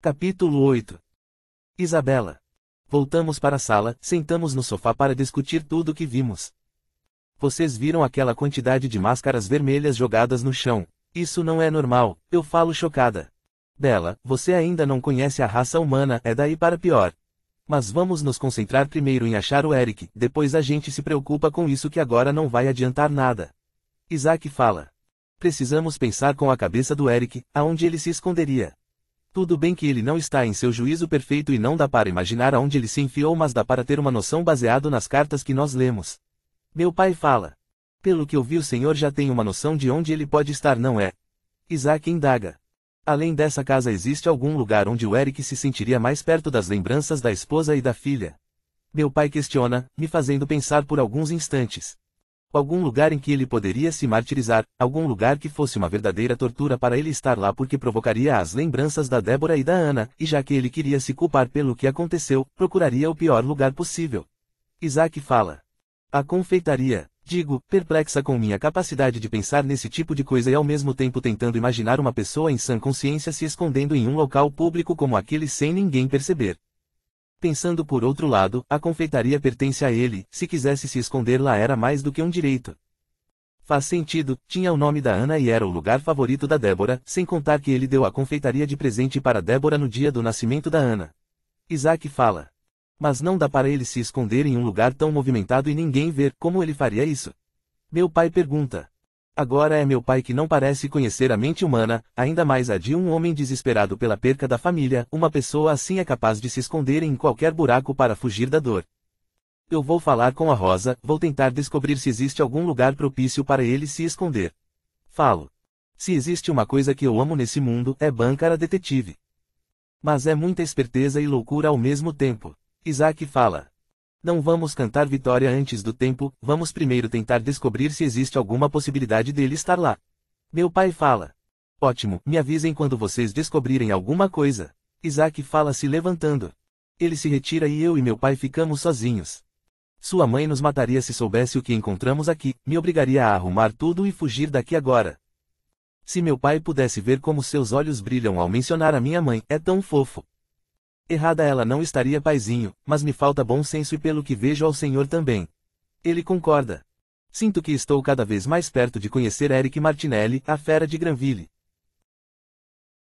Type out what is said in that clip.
Capítulo 8 Isabela. Voltamos para a sala, sentamos no sofá para discutir tudo o que vimos. Vocês viram aquela quantidade de máscaras vermelhas jogadas no chão. Isso não é normal, eu falo chocada. Bela, você ainda não conhece a raça humana, é daí para pior. Mas vamos nos concentrar primeiro em achar o Eric, depois a gente se preocupa com isso que agora não vai adiantar nada. Isaac fala. Precisamos pensar com a cabeça do Eric, aonde ele se esconderia. Tudo bem que ele não está em seu juízo perfeito e não dá para imaginar aonde ele se enfiou, mas dá para ter uma noção baseado nas cartas que nós lemos. Meu pai fala. Pelo que ouvi, o senhor já tem uma noção de onde ele pode estar, não é? Isaac indaga. Além dessa casa, existe algum lugar onde o Eric se sentiria mais perto das lembranças da esposa e da filha? Meu pai questiona, me fazendo pensar por alguns instantes. Algum lugar em que ele poderia se martirizar, algum lugar que fosse uma verdadeira tortura para ele estar lá porque provocaria as lembranças da Débora e da Ana, e já que ele queria se culpar pelo que aconteceu, procuraria o pior lugar possível. Isaac fala. A confeitaria. Digo, perplexa com minha capacidade de pensar nesse tipo de coisa e ao mesmo tempo tentando imaginar uma pessoa em sã consciência se escondendo em um local público como aquele sem ninguém perceber. Pensando por outro lado, a confeitaria pertence a ele, se quisesse se esconder lá era mais do que um direito. Faz sentido, tinha o nome da Ana e era o lugar favorito da Débora, sem contar que ele deu a confeitaria de presente para Débora no dia do nascimento da Ana. Isaac fala. Mas não dá para ele se esconder em um lugar tão movimentado e ninguém ver como ele faria isso. Meu pai pergunta. Agora é meu pai que não parece conhecer a mente humana, ainda mais a de um homem desesperado pela perca da família, uma pessoa assim é capaz de se esconder em qualquer buraco para fugir da dor. Eu vou falar com a Rosa, vou tentar descobrir se existe algum lugar propício para ele se esconder. Falo. Se existe uma coisa que eu amo nesse mundo, é bancara detetive. Mas é muita esperteza e loucura ao mesmo tempo. Isaac fala. Não vamos cantar vitória antes do tempo, vamos primeiro tentar descobrir se existe alguma possibilidade dele estar lá. Meu pai fala. Ótimo, me avisem quando vocês descobrirem alguma coisa. Isaac fala se levantando. Ele se retira e eu e meu pai ficamos sozinhos. Sua mãe nos mataria se soubesse o que encontramos aqui, me obrigaria a arrumar tudo e fugir daqui agora. Se meu pai pudesse ver como seus olhos brilham ao mencionar a minha mãe, é tão fofo. Errada ela não estaria paizinho, mas me falta bom senso e pelo que vejo ao senhor também. Ele concorda. Sinto que estou cada vez mais perto de conhecer Eric Martinelli, a fera de Granville.